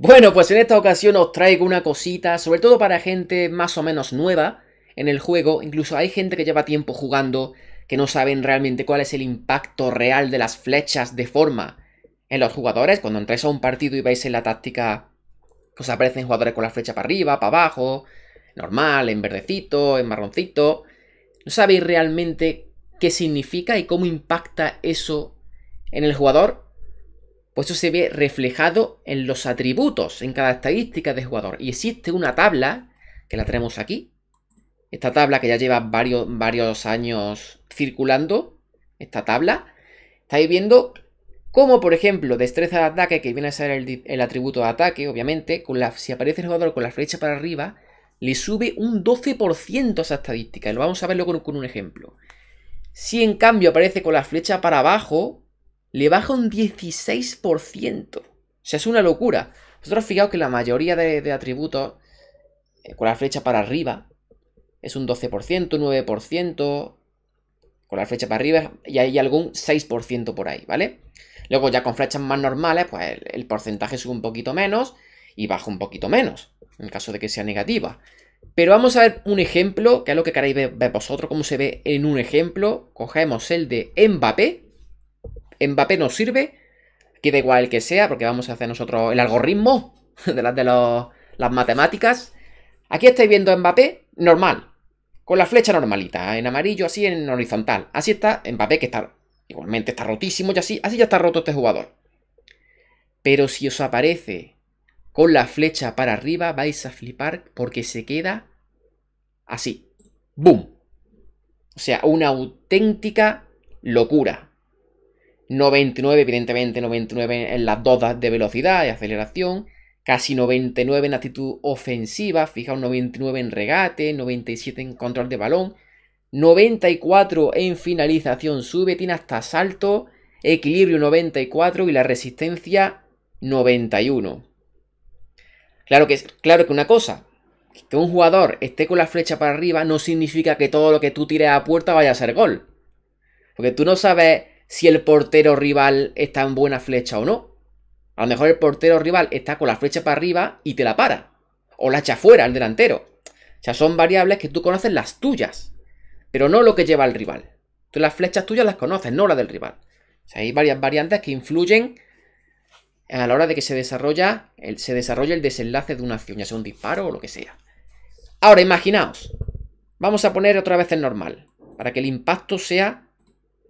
Bueno, pues en esta ocasión os traigo una cosita, sobre todo para gente más o menos nueva en el juego. Incluso hay gente que lleva tiempo jugando que no saben realmente cuál es el impacto real de las flechas de forma en los jugadores. Cuando entráis a un partido y vais en la táctica, os pues aparecen jugadores con la flecha para arriba, para abajo, normal, en verdecito, en marroncito. No sabéis realmente qué significa y cómo impacta eso en el jugador. Pues eso se ve reflejado en los atributos, en cada estadística de jugador. Y existe una tabla, que la tenemos aquí. Esta tabla que ya lleva varios, años circulando. Esta tabla. Estáis viendo cómo, por ejemplo, destreza de ataque, que viene a ser el, atributo de ataque, obviamente. si aparece el jugador con la flecha para arriba, le sube un 12% a esa estadística. Y lo vamos a verlo con, con un ejemplo. Si en cambio aparece con la flecha para abajo, le baja un 16%. O sea, es una locura. Vosotros fijaos que la mayoría de, atributos eh, con la flecha para arriba es un 12%, 9%, con la flecha para arriba y hay algún 6% por ahí, ¿vale? Luego ya con flechas más normales, pues el, porcentaje sube un poquito menos y baja un poquito menos, en caso de que sea negativa. Pero vamos a ver un ejemplo, que es lo que queréis ver, vosotros, cómo se ve en un ejemplo. Cogemos el de Mbappé, Mbappé nos sirve, queda igual el que sea, porque vamos a hacer nosotros el algoritmo de las de las matemáticas. Aquí estáis viendo Mbappé normal, con la flecha normalita, en amarillo, así en horizontal. Así está Mbappé, que está igualmente está rotísimo y así, así ya está roto este jugador. Pero si os aparece con la flecha para arriba, vais a flipar porque se queda así. ¡Boom! O sea, una auténtica locura. 99, evidentemente 99 en las dos de velocidad y aceleración, casi 99 en actitud ofensiva, fijaos 99 en regate, 97 en control de balón, 94 en finalización sube, tiene hasta salto, equilibrio 94 y la resistencia 91. Claro que, claro que una cosa, que un jugador esté con la flecha para arriba no significa que todo lo que tú tires a puerta vaya a ser gol. Porque tú no sabes si el portero rival está en buena flecha o no. A lo mejor el portero rival está con la flecha para arriba y te la para. O la echa fuera el delantero. O sea, son variables que tú conoces las tuyas, pero no lo que lleva el rival. Tú las flechas tuyas las conoces, no las del rival. O sea, hay varias variantes que influyen a la hora de que se desarrolla el, se desarrolla el desenlace de una acción, ya sea un disparo o lo que sea. Ahora, imaginaos. Vamos a poner otra vez el normal, para que el impacto sea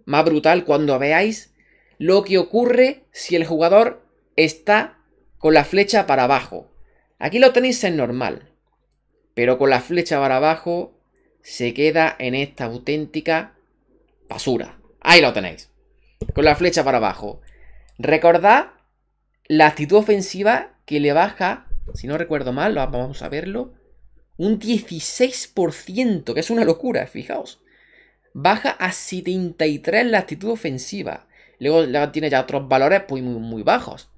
más brutal cuando veáis lo que ocurre si el jugador está con la flecha para abajo. Aquí lo tenéis en normal, pero con la flecha para abajo se queda en esta auténtica basura. Ahí lo tenéis, con la flecha para abajo. Recordad la actitud ofensiva que le baja, si no recuerdo mal, vamos a verlo, un 16%, que es una locura, fijaos baja a 73 la actitud ofensiva. Luego, tiene ya otros valores muy, muy bajos.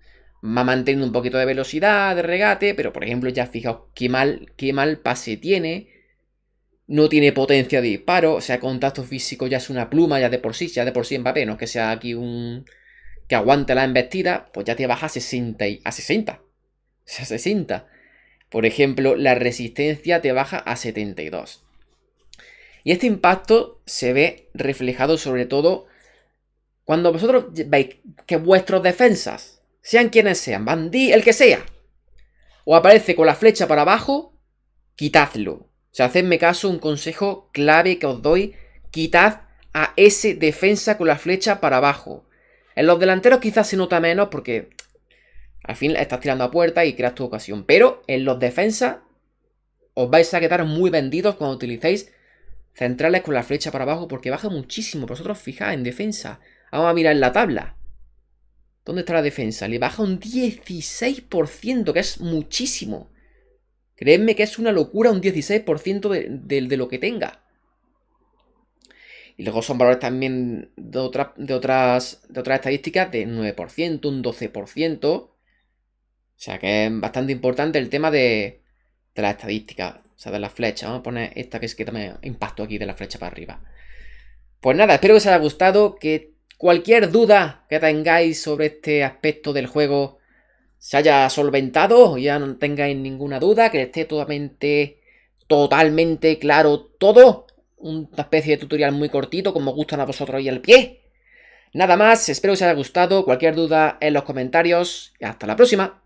Va manteniendo un poquito de velocidad, de regate, pero por ejemplo, ya fijaos qué mal, qué mal pase tiene. No tiene potencia de disparo, o sea, contacto físico ya es una pluma, ya de por sí, ya de por sí en papel no es que sea aquí un. que aguante la embestida, pues ya te baja a 60. a 60. 60. Por ejemplo, la resistencia te baja a 72. Y este impacto se ve reflejado sobre todo cuando vosotros veis que vuestros defensas, sean quienes sean, bandí, el que sea, o aparece con la flecha para abajo, quitadlo. O sea, hacedme caso, un consejo clave que os doy, quitad a ese defensa con la flecha para abajo. En los delanteros quizás se nota menos porque al fin estás tirando a puerta y creas tu ocasión. Pero en los defensas os vais a quedar muy vendidos cuando utilicéis Centrales con la flecha para abajo porque baja muchísimo. Vosotros fijáis en defensa. Vamos a mirar en la tabla. ¿Dónde está la defensa? Le baja un 16%, que es muchísimo. Creedme que es una locura un 16% de, de, lo que tenga. Y luego son valores también de, de, otras, de otras estadísticas de 9%, un 12%. O sea que es bastante importante el tema de, de las estadísticas, o sea, de la flecha Vamos a poner esta que es que también impacto aquí de la flecha para arriba. Pues nada, espero que os haya gustado, que cualquier duda que tengáis sobre este aspecto del juego se haya solventado, ya no tengáis ninguna duda, que esté totalmente, totalmente claro todo. Una especie de tutorial muy cortito, como gustan a vosotros y al pie. Nada más, espero que os haya gustado, cualquier duda en los comentarios y hasta la próxima.